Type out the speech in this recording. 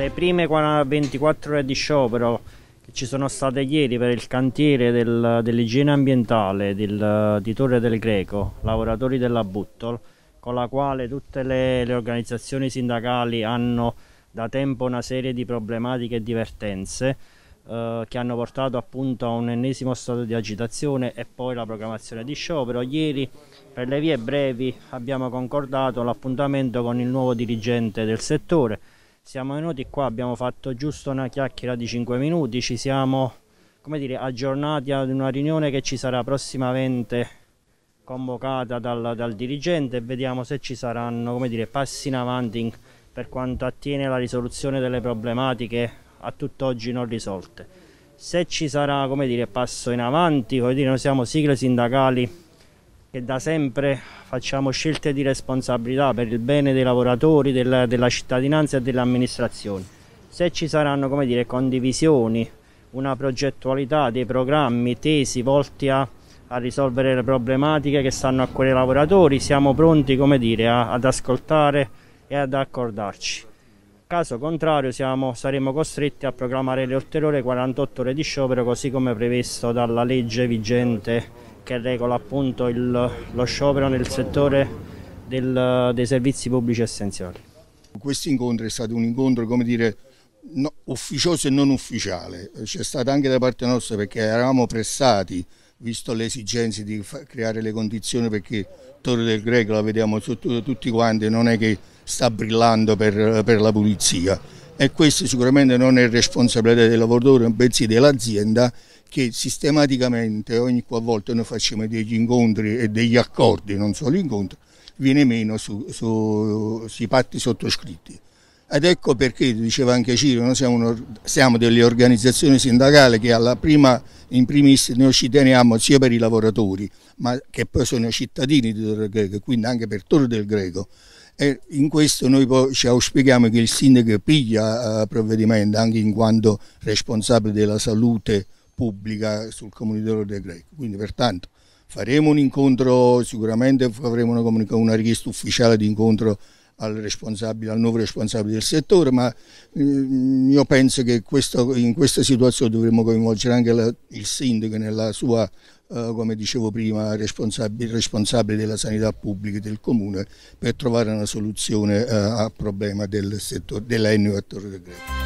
le prime 24 ore di sciopero che ci sono state ieri per il cantiere del, dell'igiene ambientale del, di Torre del Greco, lavoratori della Buttol, con la quale tutte le, le organizzazioni sindacali hanno da tempo una serie di problematiche e divertenze eh, che hanno portato appunto a un ennesimo stato di agitazione e poi la proclamazione di sciopero. Ieri per le vie brevi abbiamo concordato l'appuntamento con il nuovo dirigente del settore siamo venuti qua, abbiamo fatto giusto una chiacchiera di 5 minuti, ci siamo come dire, aggiornati ad una riunione che ci sarà prossimamente convocata dal, dal dirigente e vediamo se ci saranno come dire, passi in avanti per quanto attiene la risoluzione delle problematiche a tutt'oggi non risolte. Se ci sarà come dire, passo in avanti, come dire, noi siamo sigle sindacali che da sempre facciamo scelte di responsabilità per il bene dei lavoratori, della, della cittadinanza e dell'amministrazione. Se ci saranno come dire, condivisioni, una progettualità dei programmi tesi volti a, a, risolvere le problematiche che stanno a cuore ai lavoratori, siamo pronti come dire, a, ad ascoltare e ad accordarci. Caso contrario siamo, saremo costretti a proclamare le ulteriori 48 ore di sciopero così come previsto dalla legge vigente che regola appunto il, lo sciopero nel settore del, dei servizi pubblici essenziali. Questo incontro è stato un incontro, come dire, no, ufficioso e non ufficiale, c'è stato anche da parte nostra perché eravamo pressati, visto le esigenze di creare le condizioni perché Torre del Greco la vediamo sotto tutti quanti, non è che sta brillando per, per la pulizia e questo sicuramente non è responsabilità del lavoratore, bensì dell'azienda che sistematicamente ogni qualvolta noi facciamo degli incontri e degli accordi, non solo incontri, viene meno sui su, su, patti sottoscritti. Ed ecco perché, diceva anche Ciro, noi siamo, uno, siamo delle organizzazioni sindacali che prima, in primis noi ci teniamo sia per i lavoratori, ma che poi sono cittadini di Torre Greco, quindi anche per Torre del Greco, e in questo noi ci auspichiamo che il sindaco piglia eh, eh, provvedimento anche in quanto responsabile della salute pubblica sul comunitario del Greco. Quindi pertanto faremo un incontro, sicuramente faremo una, una richiesta ufficiale di incontro al, al, nuovo responsabile del settore, ma ehm, io penso che questo, in questa situazione dovremmo coinvolgere anche la, il sindaco nella sua, eh, come dicevo prima, responsabile, responsabile, della sanità pubblica del comune per trovare una soluzione eh, al problema del settore, della Ennio del Greco.